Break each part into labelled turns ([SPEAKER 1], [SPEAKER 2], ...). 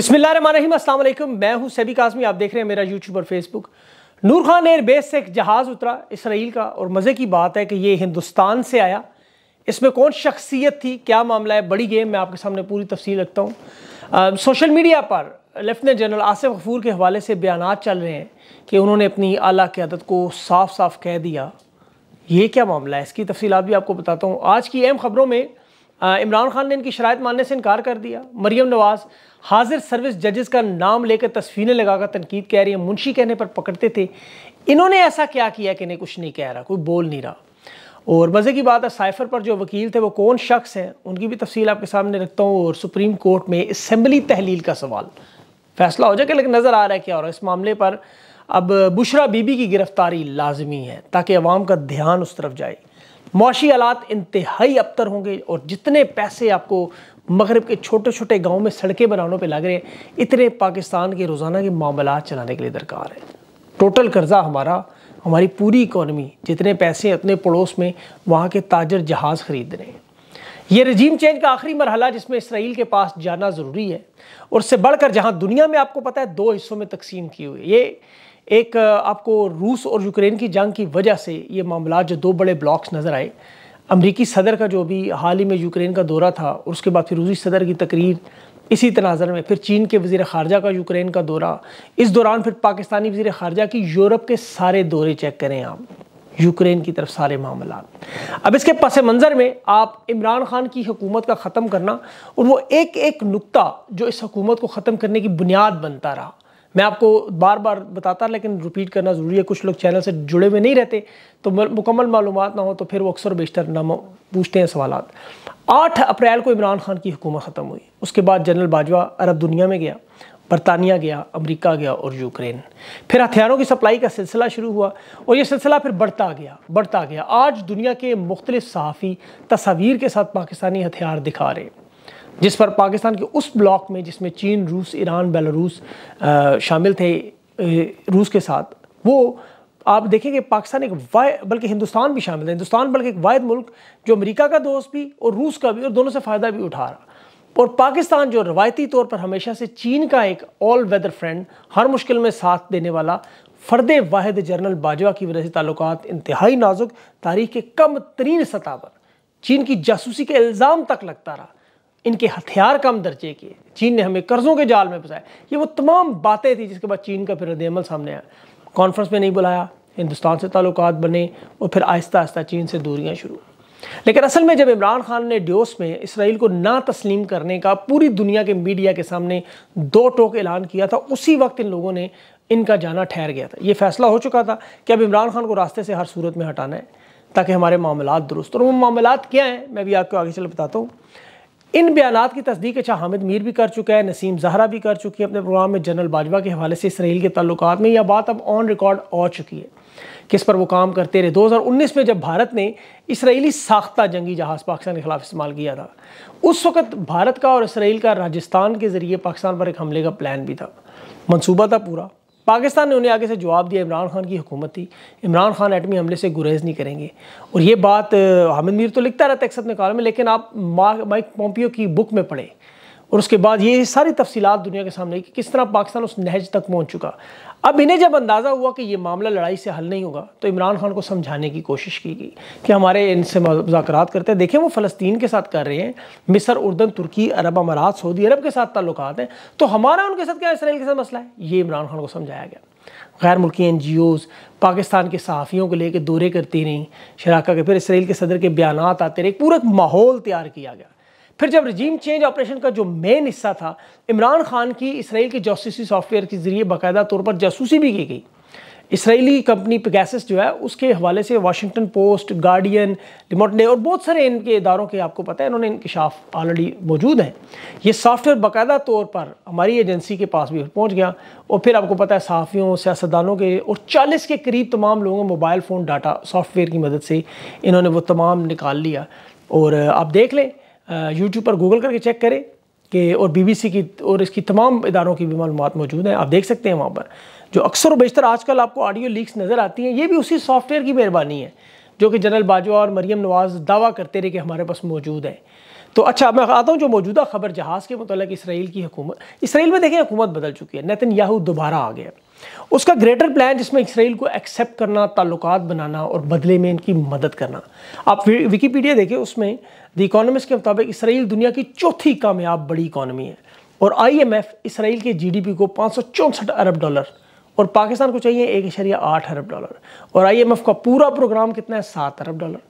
[SPEAKER 1] बिस्मिल्लाम असल मैं हूं सभी आजमी आप देख रहे हैं मेरा यूट्यूब और फेसबुक नूर खान एयरबेस से एक जहाज़ उतरा इसराइल का और मज़े की बात है कि ये हिंदुस्तान से आया इसमें कौन शख्सियत थी क्या मामला है बड़ी गेम मैं आपके सामने पूरी तफसील रखता हूँ सोशल मीडिया पर लेफ्टिनेंट जनरल आसिफ गफूर के हवाले से बयान चल रहे हैं कि उन्होंने अपनी आला क्यादत को साफ साफ कह दिया ये क्या मामला है इसकी आप भी आपको बताता हूँ आज की अहम खबरों में इमरान खान ने इनकी शराय मानने से इनकार कर दिया मरीम नवाज़ हाजिर सर्विस जजेस का नाम लेकर तस्वीरें लगाकर तनकीद कह रही है मुंशी कहने पर पकड़ते थे इन्होंने ऐसा क्या किया कि इन्हें कुछ नहीं कह रहा कोई बोल नहीं रहा और मज़े की बात है साइफर पर जो वकील थे वो कौन शख्स हैं उनकी भी तफसील आपके सामने रखता हूँ और सुप्रीम कोर्ट में इसम्बली तहलील का सवाल फैसला हो जाएगा लेकिन नज़र आ रहा है क्या हो रहा है इस मामले पर अब बुशरा बीबी की गिरफ्तारी लाजमी है ताकि अवाम का ध्यान उस तरफ जाए मुशी आलात इंतहाई अबतर होंगे और जितने पैसे आपको मगरब के छोटे छोटे गाँव में सड़कें बनाने पर लग रहे हैं इतने पाकिस्तान के रोज़ाना के मामला चलाने के लिए दरकार है टोटल कर्जा हमारा हमारी पूरी इकॉनमी जितने पैसे अपने पड़ोस में वहाँ के ताजर जहाज़ ख़रीद रहे हैं ये रजीम चेंज का आखिरी मरहला जिसमें इसराइल के पास जाना ज़रूरी है और उससे बढ़कर जहाँ दुनिया में आपको पता है दो हिस्सों में तकसीम की हुई ये एक आपको रूस और यूक्रेन की जंग की वजह से ये मामला जो दो बड़े ब्लॉक्स नज़र आए अमरीकी सदर का जो अभी हाल ही में यूक्रेन का दौरा था और उसके बाद फिर रूसी सदर की तकरीर इसी तनाजर में फिर चीन के वजीर खारजा का यूक्रेन का दौरा इस दौरान फिर पाकिस्तानी वजीर खारजा की यूरोप के सारे दौरे चेक करें आप यूक्रेन की तरफ सारे मामला अब इसके पस मंज़र में आप इमरान खान की हुकूमत का ख़त्म करना और वो एक एक नुक्ता जो इस हुकूमत को ख़त्म करने की बुनियाद बनता रहा मैं आपको बार बार बताता लेकिन रिपीट करना ज़रूरी है कुछ लोग चैनल से जुड़े हुए नहीं रहते तो मुकम्मल मालूम ना हो तो फिर वो अक्सर बेशतर नाम पूछते हैं सवाल आठ अप्रैल को इमरान खान की हुकूमत ख़त्म हुई उसके बाद जनरल बाजवा अरब दुनिया में गया बरतानिया गया अमेरिका गया और यूक्रेन फिर हथियारों की सप्लाई का सिलसिला शुरू हुआ और ये सिलसिला फिर बढ़ता गया बढ़ता गया आज दुनिया के मुख्तलिफ सहाफ़ी तस्वीर के साथ पाकिस्तानी हथियार दिखा रहे जिस पर पाकिस्तान के उस ब्लॉक में जिसमें चीन रूस ईरान बेलारूस शामिल थे रूस के साथ वो आप देखेंगे पाकिस्तान एक वाय बल्कि हिंदुस्तान भी शामिल है हिंदुस्तान बल्कि एक वायद मुल्क जो अमेरिका का दोस्त भी और रूस का भी और दोनों से फ़ायदा भी उठा रहा और पाकिस्तान जो रवायती तौर पर हमेशा से चीन का एक ऑल वेदर फ्रेंड हर मुश्किल में साथ देने वाला फ़र्द वाहिद जनरल बाजवा की वजह से ताल्लुक इंतहाई नाजुक तारीख के कम तरीन सतह पर चीन की जासूसी के इल्ज़ाम तक लगता रहा इनके हथियार कम दर्जे के चीन ने हमें कर्ज़ों के जाल में फंसाया ये वो तमाम बातें थी जिसके बाद चीन का फिर रद्दमल सामने आया कॉन्फ्रेंस में नहीं बुलाया हिंदुस्तान से ताल्लुक बने और फिर आहिस्ता आहिस्ता चीन से दूरियाँ शुरू लेकिन असल में जब इमरान खान ने ड्योस में इसराइल को ना तस्लीम करने का पूरी दुनिया के मीडिया के सामने दो टोक ऐलान किया था उसी वक्त इन लोगों ने इनका जाना ठहर गया था ये फैसला हो चुका था कि अब इमरान खान को रास्ते से हर सूरत में हटाना है ताकि हमारे मामला दुरुस्त और वो मामला क्या हैं मैं भी आपको आगे चल बताता हूँ इन बयान की तस्दीक अच्छा हामिद मीर भी कर चुका है नसीम जहरा भी कर चुकी है अपने प्रोग्राम में जनरल बाजवा के हवाले से इसराइल के ताल्लुक में यह बात अब ऑन रिकॉर्ड हो चुकी है किस पर वो काम करते रहे 2019 में जब भारत ने इसराइली साख्ता जंगी जहाज़ पाकिस्तान के ख़िलाफ़ इस्तेमाल किया था उस वक्त भारत का और इसराइल का राजस्थान के ज़रिए पाकिस्तान पर एक हमले का प्लान भी था मनसूबा था पूरा पाकिस्तान ने उन्हें आगे से जवाब दिया इमरान खान की हुकूमत थी इमरान खान एटमी हमले से गुरेज नहीं करेंगे और ये बात हामिद मीर तो लिखता रहता है अक्सर में लेकिन आप माइक पोम्पियो की बुक में पढ़ें और उसके बाद ये सारी तफसीत दुनिया के सामने कि किस तरह पाकिस्तान उस नहज तक पहुँच चुका अब इन्हें जब अंदाज़ा हुआ कि ये मामला लड़ाई से हल नहीं होगा तो इमरान खान को समझाने की कोशिश की गई कि हमारे इनसे मुजाकर करते हैं देखें वो फ़लस्तीन के साथ कर रहे हैं मिसर उर्दन तुर्की अरब अमारात सऊदी अरब के साथ ताल्लुक हैं तो हमारा उनके साथ क्या इसराइल के साथ मसला है ये इमरान खान को समझाया गया गैर मुल्की एन जी ओज़ पाकिस्तान के सहाफ़ियों को लेकर दौरे करती रहीं शराखा के फिर इसराइल के सदर के बयान आते रहे पूरा माहौल तैयार किया गया फिर जब रजीम चेंज ऑपरेशन का जो मेन हिस्सा था इमरान खान की इसराइल के जासूसी सॉफ्टवेयर के ज़रिए बाकायदा तौर पर जासूसी भी की गई इसराइली कंपनी पेगैसिस जो है उसके हवाले से वाशिंगटन पोस्ट गार्डियन रिमोट और बहुत सारे इनके इदारों के आपको पता है इन्होंने इंकशाफ ऑलरेडी मौजूद हैं ये सॉफ्टवेयर बाकायदा तौर पर हमारी एजेंसी के पास भी पहुंच गया और फिर आपको पता है सहाफ़ियों सियासतदानों के और चालीस के करीब तमाम लोगों मोबाइल फ़ोन डाटा सॉफ्टवेयर की मदद से इन्होंने वो तमाम निकाल लिया और आप देख लें यूट्यूब पर गूगल करके चेक करें कि और बीबीसी की और इसकी तमाम इदारों की भी मालूम मौजूद हैं आप देख सकते हैं वहाँ पर जो अक्सर बेशतर आजकल आपको ऑडियो लीक्स नज़र आती हैं ये भी उसी सॉफ्टवेयर की मेहरबानी है जो कि जनरल बाजवा और मरीम नवाज़ दावा करते रहे कि हमारे पास मौजूद है तो अच्छा मैं आता हूँ जो मौजूदा खबर जहाज़ के मतलब इसराइल की हुकूमत इसराइल में देखें हुकूमत बदल चुकी है नितिन याहू दोबारा आ गया उसका ग्रेटर प्लान जिसमें इसराइल को एक्सेप्ट करना ताल्लुक बनाना और बदले में इनकी मदद करना आप विकीपीडिया देखें उसमें द इकोनॉमिक्स के मुताबिक इसराइल दुनिया की चौथी कामयाब बड़ी इकॉनमी है और आईएमएफ इसराइल के जीडीपी को पाँच अरब डॉलर और पाकिस्तान को चाहिए एक आठ अरब डॉलर और एफ का पूरा प्रोग्राम कितना है सात अरब डॉलर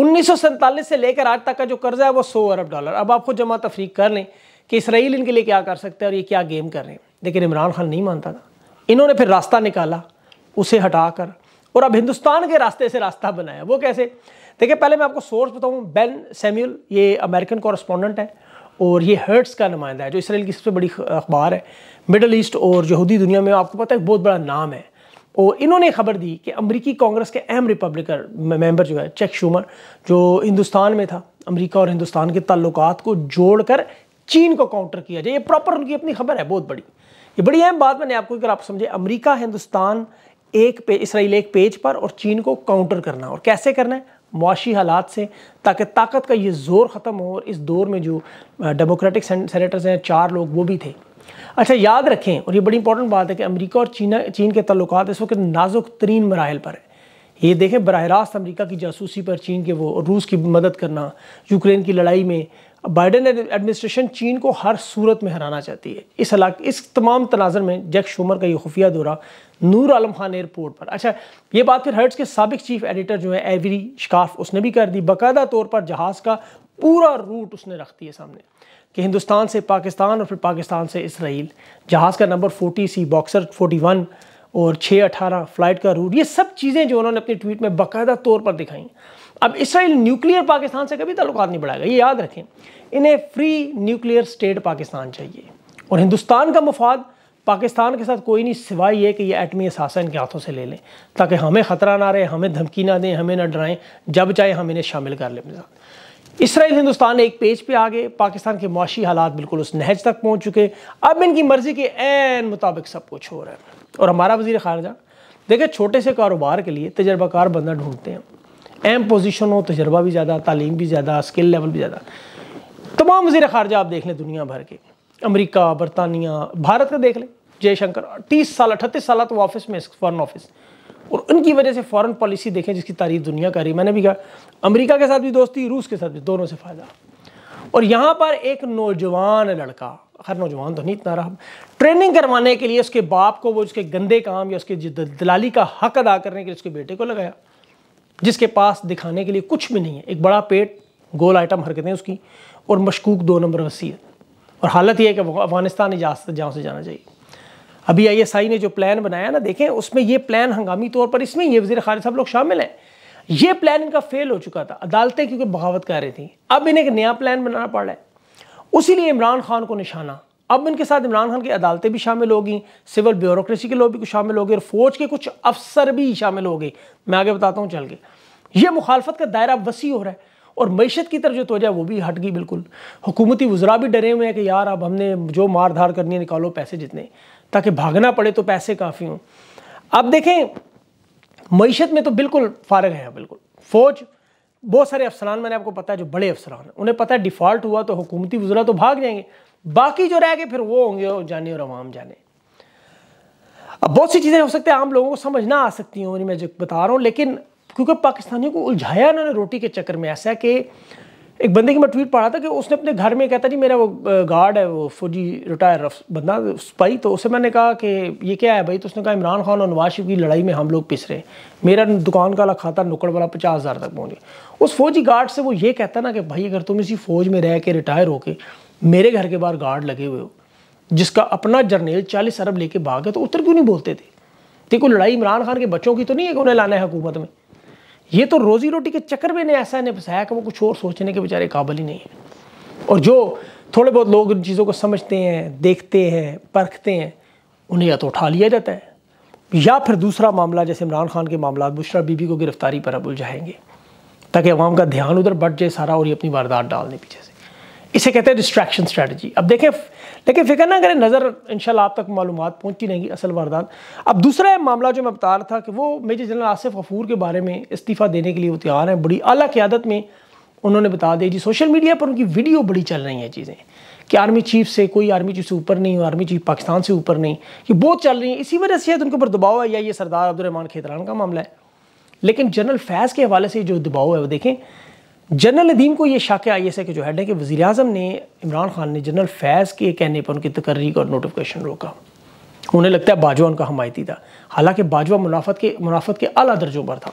[SPEAKER 1] उन्नीस से लेकर आज तक का जो कर्जा है वो सौ अरब डॉलर अब आपको जमा तफरीक कर लें कि इसराइल इनके लिए क्या कर सकते हैं और ये क्या गेम कर रहे हैं लेकिन इमरान खान नहीं मानता था इन्होंने फिर रास्ता निकाला उसे हटाकर और अब हिंदुस्तान के रास्ते से रास्ता बनाया वो कैसे देखिए पहले मैं आपको सोर्स बताऊँ बेन सैम्यूल ये अमेरिकन कॉरस्पॉन्डेंट है और ये हर्ट्स का नुमाइंदा है जो इसराइल की सबसे बड़ी अखबार है मिडल ईस्ट और यहूदी दुनिया में आपको पता है बहुत बड़ा नाम है और इन्होंने खबर दी कि अमरीकी कांग्रेस के अहम रिपब्लिकन मेंबर जो है चेक शूमर जो हिंदुस्तान में था अमरीका और हिंदुस्तान के ताल्लुकात को जोड़कर चीन को काउंटर किया जाए ये प्रॉपर उनकी अपनी खबर है बहुत बड़ी ये बड़ी अहम बात मैंने आपको अगर आप समझे अमेरिका हिंदुस्तान एक पे इसराइल एक पेज पर और चीन को काउंटर करना और कैसे करना है मुआशी हालात से ताकि ताकत का ये ज़ोर ख़त्म हो और इस दौर में जो डेमोक्रेटिक सेनेटर्स हैं चार लोग वो भी थे अच्छा याद रखें और ये बड़ी इंपॉर्टेंट बात है कि अमेरिका और चीना चीन के तल्लक इस वक्त नाजुक तरीन मराहल पर है ये देखें बरह रास्त अमरीका की जासूसी पर चीन के वो रूस की मदद करना यूक्रेन की लड़ाई में बाइडन एडमिनिस्ट्रेशन चीन को हर सूरत में हराना चाहती है इस हलाक इस तमाम तनाजर में जैक शूमर का ये खुफिया दौरा नूर आलम खान एयरपोर्ट पर अच्छा ये बात फिर हर्ट्स के सबक चीफ एडिटर जो है एवरी शकाफ उसने भी कर दी बाकायदा तौर पर जहाज़ का पूरा रूट उसने रख दिया सामने कि हिंदुस्तान से पाकिस्तान और फिर पाकिस्तान से इसराइल जहाज़ का number forty C boxer forty one और छः अठारह फ्लाइट का रूट ये सब चीज़ें जो उन्होंने अपनी ट्वीट में बाकायदा तौर पर दिखाई अब इसराइल न्यूक्लियर पाकिस्तान से कभी तल्लत नहीं बढ़ाएगा ये याद रखें इन्हें फ्री न्यूक्लियर स्टेट पाकिस्तान चाहिए और हिंदुस्तान का मफाद पाकिस्तान के साथ कोई नहीं सिवाय ये कि ये एटमी असासा इनके हाथों से ले लें ताकि हमें ख़तरा ना रहे हमें धमकी ना दें हमें ना डराएं जब चाहे हम इन्हें शामिल कर लें अपने इसराइल हिंदुस्तान एक पेज पे आ गए पाकिस्तान के मुशी हालात बिल्कुल उस नहज तक पहुँच चुके अब इनकी मर्ज़ी के एन मुताबिक सब कुछ हो रहा है और हमारा वजीर खारजा देखिए छोटे से कारोबार के लिए तजर्बाकार बंदा ढूंढते हैं अहम पोजिशन हो तजर्बा भी ज़्यादा तालीम भी ज़्यादा स्किल लेवल भी ज़्यादा तमाम वजी खारजा आप देख लें दुनिया भर के अमरीका बरतानिया भारत का देख लें जयशंकर तीस साल अठतीस साल तो ऑफिस में फॉरन ऑफिस और उनकी वजह से फॉरन पॉलिसी देखें जिसकी तारीफ दुनिया कर रही मैंने भी कहा अमरीका के साथ भी दोस्ती रूस के साथ भी दोनों से फ़ायदा और यहाँ पर एक नौजवान लड़का हर नौजवान तो नहीं इतना रहा ट्रेनिंग करवाने के लिए उसके बाप को वो उसके गंदे काम या उसके दलाली का हक अदा करने के लिए उसके बेटे को लगाया जिसके पास दिखाने के लिए कुछ भी नहीं है एक बड़ा पेट गोल आइटम हरकतें उसकी और मशकूक दो नंबर वसीयत और हालत यह है कि अफगानिस्तान इजाजत जहाँ से जाना चाहिए अभी आईएसआई ने जो प्लान बनाया ना देखें उसमें ये प्लान हंगामी तौर पर इसमें ये वजी खारिज साहब लोग शामिल हैं ये प्लान इनका फेल हो चुका था अदालतें क्योंकि बगावत कर रही थी अब इन्हें एक नया प्लान बनाना पड़ रहा है उसी लिए इमरान खान को निशाना अब इनके साथ इमरान खान की अदालतें भी शामिल होगी सिविल ब्यूरोसी के लोग भी कुछ शामिल हो गए और फौज के कुछ अफसर भी शामिल हो गए मैं आगे बताता हूँ चल के ये मुखालफत का दायरा वसी हो रहा है और मीशत की तरफ जो तो वो भी हट गई बिल्कुल हुकूमती वजरा भी डरे हुए हैं कि यार अब हमने जो मार धार करनी है निकालो पैसे जितने ताकि भागना पड़े तो पैसे काफ़ी हों अब देखें मीशत में तो बिल्कुल फारग है बिल्कुल फौज बहुत सारे अफसरान मैंने आपको पता है जो बड़े अफसरान हैं उन्हें पता है डिफ़ॉल्ट हुआ तो हुकूमती वजरा तो भाग जाएंगे बाकी जो रह गए फिर वो होंगे जाने और आवाम जाने अब बहुत सी चीज़ें हो सकती हैं आम लोगों को समझ ना आ सकती हूँ उन्हें मैं जो बता रहा हूँ लेकिन क्योंकि पाकिस्तानियों को उलझाया उन्होंने रोटी के चक्कर में ऐसा कि एक बंदे की मैं ट्वीट पढ़ा था कि उसने अपने घर में कहता जी मेरा वो गार्ड है वो फौजी रिटायर बंदा स्पाई तो उसे मैंने कहा कि ये क्या है भाई तो उसने कहा इमरान खान और नवाज शरीफ की लड़ाई में हम लोग पिस रहे मेरा दुकान का खाता नुकड़ वाला पचास हज़ार तक पहुँचे उस फौजी गार्ड से वो ये कहता ना कि भाई अगर तुम इसी फौज में रह के रिटायर होके मेरे घर के बाहर गार्ड लगे हुए हो जिसका अपना जर्नेल चालीस अरब लेके भाग है तो उत्तर क्यों नहीं बोलते थे देखो लड़ाई इमरान खान के बच्चों की तो नहीं है कि उन्हें लाना है हुकूमत में ये तो रोजी रोटी के चक्कर में ने ऐसा ने बसाया कि वो कुछ और सोचने के बेचारे काबिल ही नहीं है और जो थोड़े बहुत लोग इन चीज़ों को समझते हैं देखते हैं परखते हैं उन्हें या तो उठा लिया जाता है या फिर दूसरा मामला जैसे इमरान खान के मामला बुशरा बीबी को गिरफ्तारी पर अब उलझाएंगे ताकि अवाम का ध्यान उधर बढ़ जाए सारा और ये अपनी वारदात डाल दें पीछे से इसे कहते हैं डिस्ट्रैक्शन स्ट्रेटजी अब देखें लेकिन फिक्र ना करें नज़र इंशाल्लाह आप तक मालूम पहुँची नहीं असल वारदात अब दूसरा मामला जो मैं बता रहा था कि वो मेजर जनरल आसिफ गफूर के बारे में इस्तीफ़ा देने के लिए वो तैयार हैं बड़ी अला क्यादत में उन्होंने बता दिया जी सोशल मीडिया पर उनकी वीडियो बड़ी चल रही हैं चीज़ें कि आर्मी चीफ से कोई आर्मी चीफ से ऊपर नहीं हो आर्मी चीफ पाकिस्तान से ऊपर नहीं ये बहुत चल रही है इसी वजह से उनके ऊपर दबाव है या ये सरदार अब्दुलरहमान खेतरान का मामला है लेकिन जनरल फैज़ के हवाले से जो दबाव है वो देखें जनरल नदीम को ये शाक आई एस के जो हेड है कि वज़ी अजम ने इमरान खान ने जनरल फैज़ के कहने पर उनकी तकर्री और नोटिफिकेशन रोका उन्हें लगता है बाजवा उनका हमायती था हालांकि बाजवा मुनाफत के मुनाफत के अला दर्जों पर था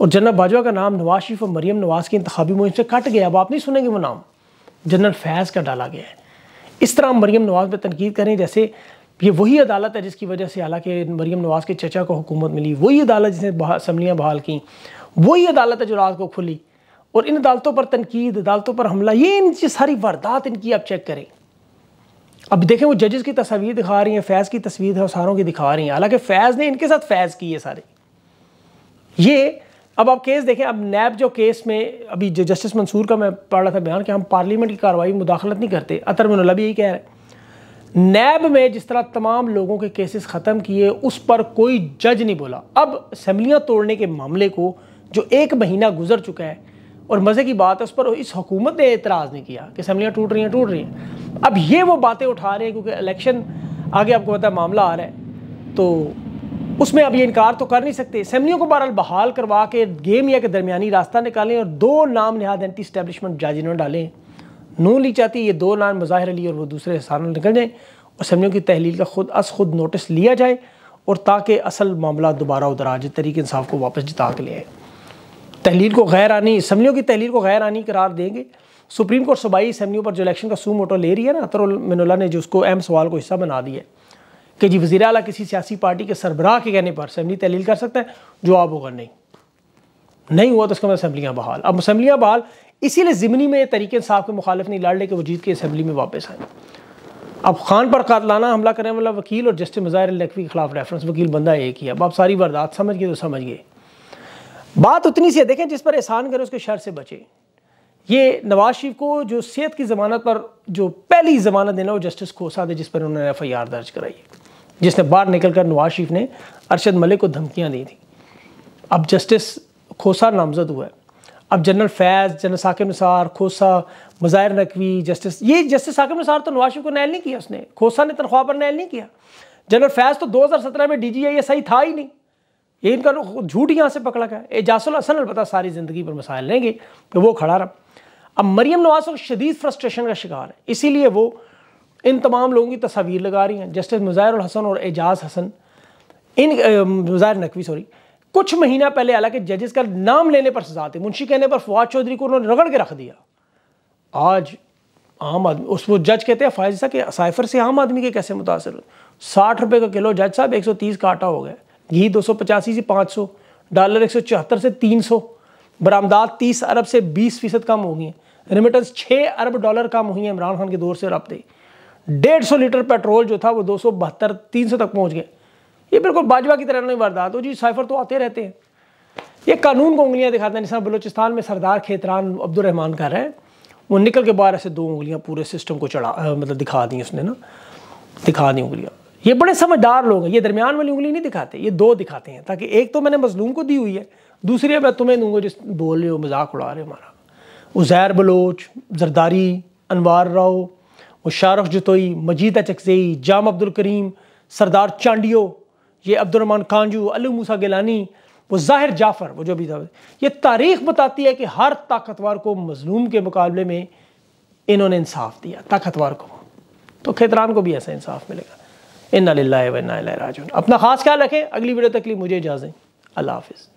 [SPEAKER 1] और जनरल बाजवा का नाम नवाज शरीफ और मरीम नवाज की इंतबी मुहिम से कट गया अब आप नहीं सुनेंगे वो नाम जनरल फैज़ का डाला गया है इस तरह हम मरीम नवाज पर तनकीद करें जैसे ये वही अदालत है जिसकी वजह से हालांकि मरीम नवाज के चचा को हुकूमत मिली वही अदालत जिसने असम्बलियाँ बहाल की वही अदालत है जो रात को खुली और इन अदालतों पर तनकीद अदालतों पर हमला ये इन सारी वारदात इनकी आप चेक करें अब देखें वो जजेस की तस्वीर दिखा रही हैं फैज़ की तस्वीर सारों की दिखा रही हैं हालांकि फैज़ ने इनके साथ फैज़ की है सारे ये अब आप केस देखें अब नैब जो केस में अभी जो जस्टिस मंसूर का मैं पढ़ रहा था बयान कि हम पार्लियामेंट की कार्रवाई में मुदाखलत नहीं करते अतर मनोला भी यही कह रहे हैं नैब में जिस तरह तमाम लोगों के केसेस ख़त्म किए उस पर कोई जज नहीं बोला अब असम्बलियाँ तोड़ने के मामले को जो एक महीना गुजर चुका है और मज़े की बात है उस पर इस हुकूमत ने एतराज़ नहीं किया कि असम्बलियाँ टूट रही हैं टूट रही हैं अब ये वो बातें उठा रहे हैं क्योंकि इलेक्शन आगे आपको पता है मामला आ रहा है तो उसमें अब ये इनकार तो कर नहीं सकते असम्बलियों को बहरहाल बहाल करवा के गेम या के दरमिया रास्ता निकालें और दो नाम नहाद एंटी स्टैब्लिशमेंट जाज इन्होंने डालें नू ली चाहती ये दो नाम मुजाहिर अली और वो दूसरे में निकल जाएँ और असम्बलियों की तहलील का खुद अस खुद नोटिस लिया जाए और ताकि असल मामला दोबारा उधर आ जाए तरीके इंसाफ को वापस जिता के ले आए तहलील को गैर आनी इसम्बलियों की तहलील को गैर आनी करार देंगे सुप्रीम कोर्ट सूबाई इसम्बलियों पर जो इलेक्शन का सू मोटो ले रही है ना अतरुल ने जिसको अहम सवाल को हिस्सा बना दिया कि जी वजी अला किसी सियासी पार्टी के सरबराह के कहने पर असम्बली तहलील कर सकता है जवाब होगा नहीं नहीं हुआ तो उसके मतलब असम्बलियाँ बहाल अब असम्बलियाँ बहाल इसीलिए ज़िमनी में तरीके साहब के मुखालफ नहीं लाड़ ले कि वो जीत के असम्बली में वापस आए अब खान पर कातलाना हमला करने वाला वकील और जस्टिस मज़ाहिर लखवी के खिलाफ रेफरेंस वकील बंदा एक ही अब आप सारी वारदात समझ गए तो समझ गए बात उतनी सी है देखें जिस पर एहसान करें उसके शर से बचें ये नवाज शरीफ को जो सेहत की ज़मानत पर जो पहली ज़मानत देना वो जस्टिस खोसा थे जिस पर उन्होंने एफ आई आर दर्ज कराई जिसने बाहर निकल कर नवाज शरीफ ने अरशद मलिक को धमकियाँ दी थी अब जस्टिस खोसा नामजद हुआ है अब general Faiz general Saqib Nisar Khosa Mazahir Naqvi justice ये जस्टिस साकिब निसार तो नवाज शरीफ को नायल नहीं किया उसने खोसा ने तनख्वाह पर नायल नहीं किया जनरल फैज़ तो 2017 में D G I S I था ही नहीं ये इनका झूठ यहाँ से पकड़ा गया एजासल हसन अलबत् सारी ज़िंदगी पर मसाइल लेंगे तो वो खड़ा रहा अब मरियम नवाज और शदीद फ्रस्ट्रेशन का शिकार है इसीलिए वो इन तमाम लोगों की तस्वीर लगा रही हैं जस्टिस मुजाहिर हसन और एजाज हसन इन मुजाहिर नकवी सॉरी कुछ महीना पहले हालांकि जजेस का नाम लेने पर सजा थी मुंशी कहने पर फवाद चौधरी को उन्होंने रगड़ के रख दिया आज आम आदमी उस वो जज कहते हैं फायजा के साइफर से आम आदमी के कैसे मुतासर साठ रुपये का किलो जज साहब एक सौ तीस का आटा हो गया घी दो से 500 डॉलर एक से 300 बरामदात तीस अरब से 20 फीसद कम हो गई हैं रिमिटेंस 6 अरब डॉलर कम हुई हैं इमरान खान के दौर से रबते डेढ़ सौ लीटर पेट्रोल जो था वो दो सौ बहत्तर तीन सौ तक पहुंच गए ये बिल्कुल बाजवा की तरह नहीं वारदात हो जी साइफर तो आते रहते हैं ये कानून को उंगलियां दिखाते हैं जिसमें बलोचिस्तान में सरदार खेतरान अब्दुलरहमान कर रहे हैं वो निकल के बाहर ऐसे दो उंगलियां पूरे सिस्टम को चढ़ा मतलब दिखा दी उसने ना दिखा दी उंगलियां ये बड़े समझदार लोग हैं ये दरमियान वाली उंगली नहीं दिखाते ये दो दिखाते हैं ताकि एक तो मैंने मजलूम को दी हुई है दूसरी मैं तुम्हें दूंगा जिस बोल रहे हो मजाक उड़ा रहे हो हमारा उजैर बलोच जरदारी अनवार राव मुशारफ जतोई मजीदा चकजई जाम अब्दुल करीम सरदार चांडियो ये अब्दुलरमान कांजू अलू मूसा गिलानी वो जाहिर जाफ़र वो जो भी था ये तारीख बताती है कि हर ताकतवर को मजलूम के मुकाबले में इन्होंने इंसाफ दिया ताकतवर को तो खेतरान को भी ऐसा इंसाफ मिलेगा इन लाला अपना खास ख्याल रखें अगली वीडियो तक लिए मुझे इजाज़ें अल्लाह हाफिज़